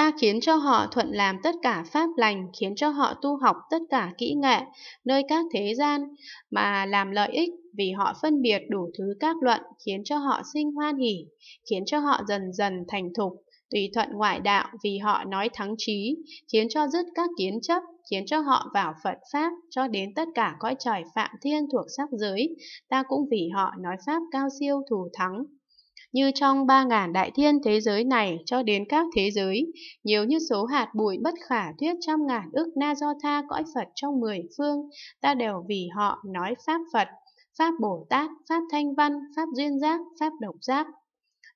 Ta khiến cho họ thuận làm tất cả pháp lành, khiến cho họ tu học tất cả kỹ nghệ, nơi các thế gian, mà làm lợi ích vì họ phân biệt đủ thứ các luận, khiến cho họ sinh hoan hỷ, khiến cho họ dần dần thành thục, tùy thuận ngoại đạo vì họ nói thắng trí, khiến cho dứt các kiến chấp, khiến cho họ vào Phật Pháp cho đến tất cả cõi trời phạm thiên thuộc sắc giới, ta cũng vì họ nói Pháp cao siêu thù thắng, như trong ba ngàn đại thiên thế giới này cho đến các thế giới, nhiều như số hạt bụi bất khả thuyết trăm ngàn ức na do tha cõi Phật trong mười phương, ta đều vì họ nói Pháp Phật, Pháp Bồ Tát, Pháp Thanh Văn, Pháp Duyên Giác, Pháp Độc Giác.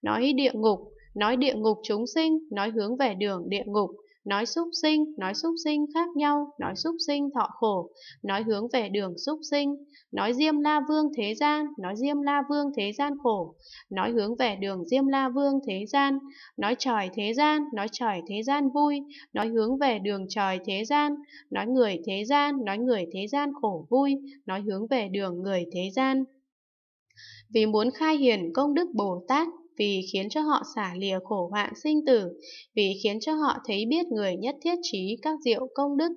Nói địa ngục, nói địa ngục chúng sinh, nói hướng về đường địa ngục, nói xúc sinh, nói xúc sinh khác nhau, nói xúc sinh thọ khổ, nói hướng về đường xúc sinh, nói diêm la vương thế gian, nói diêm la vương thế gian khổ, nói hướng về đường diêm la vương thế gian, nói trời thế gian, nói trời thế gian vui, nói hướng về đường trời thế gian, nói người thế gian, nói người thế gian khổ vui, nói hướng về đường người thế gian. Vì muốn khai hiển công đức Bồ Tát vì khiến cho họ xả lìa khổ hoạn sinh tử, vì khiến cho họ thấy biết người nhất thiết trí các diệu công đức,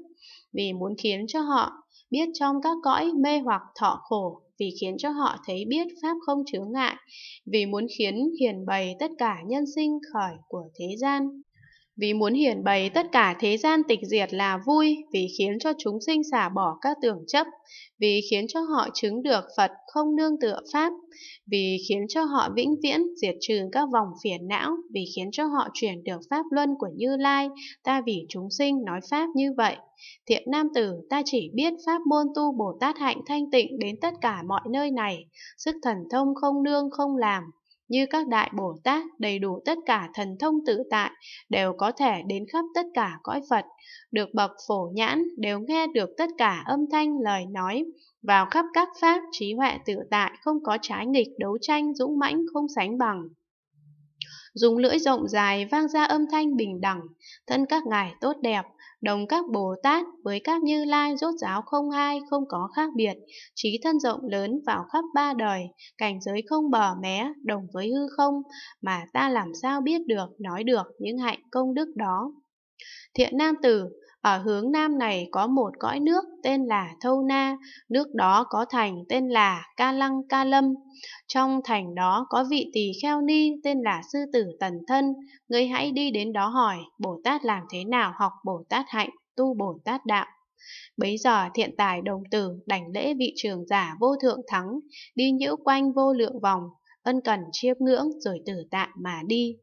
vì muốn khiến cho họ biết trong các cõi mê hoặc thọ khổ, vì khiến cho họ thấy biết pháp không chướng ngại, vì muốn khiến hiền bày tất cả nhân sinh khởi của thế gian. Vì muốn hiển bày tất cả thế gian tịch diệt là vui, vì khiến cho chúng sinh xả bỏ các tưởng chấp, vì khiến cho họ chứng được Phật không nương tựa Pháp, vì khiến cho họ vĩnh viễn diệt trừ các vòng phiền não, vì khiến cho họ chuyển được Pháp luân của Như Lai, ta vì chúng sinh nói Pháp như vậy. Thiện Nam Tử, ta chỉ biết Pháp môn tu Bồ Tát hạnh thanh tịnh đến tất cả mọi nơi này, sức thần thông không nương không làm, như các đại Bồ Tát đầy đủ tất cả thần thông tự tại đều có thể đến khắp tất cả cõi Phật, được bậc phổ nhãn đều nghe được tất cả âm thanh lời nói, vào khắp các pháp trí huệ tự tại không có trái nghịch đấu tranh dũng mãnh không sánh bằng dùng lưỡi rộng dài vang ra âm thanh bình đẳng, thân các ngài tốt đẹp, đồng các Bồ Tát với các Như Lai rốt giáo không hai, không có khác biệt, trí thân rộng lớn vào khắp ba đời, cảnh giới không bờ mé, đồng với hư không, mà ta làm sao biết được, nói được những hạnh công đức đó. Thiện nam tử, ở hướng nam này có một cõi nước tên là Thâu Na, nước đó có thành tên là Ca Lăng Ca Lâm. Trong thành đó có vị tỳ kheo ni tên là Sư Tử Tần Thân. Ngươi hãy đi đến đó hỏi Bồ Tát làm thế nào học Bồ Tát hạnh, tu Bồ Tát đạo. Bấy giờ thiện tài đồng tử đảnh lễ vị trường giả vô thượng thắng, đi nhiễu quanh vô lượng vòng, ân cần chiêm ngưỡng rồi tử tạ mà đi.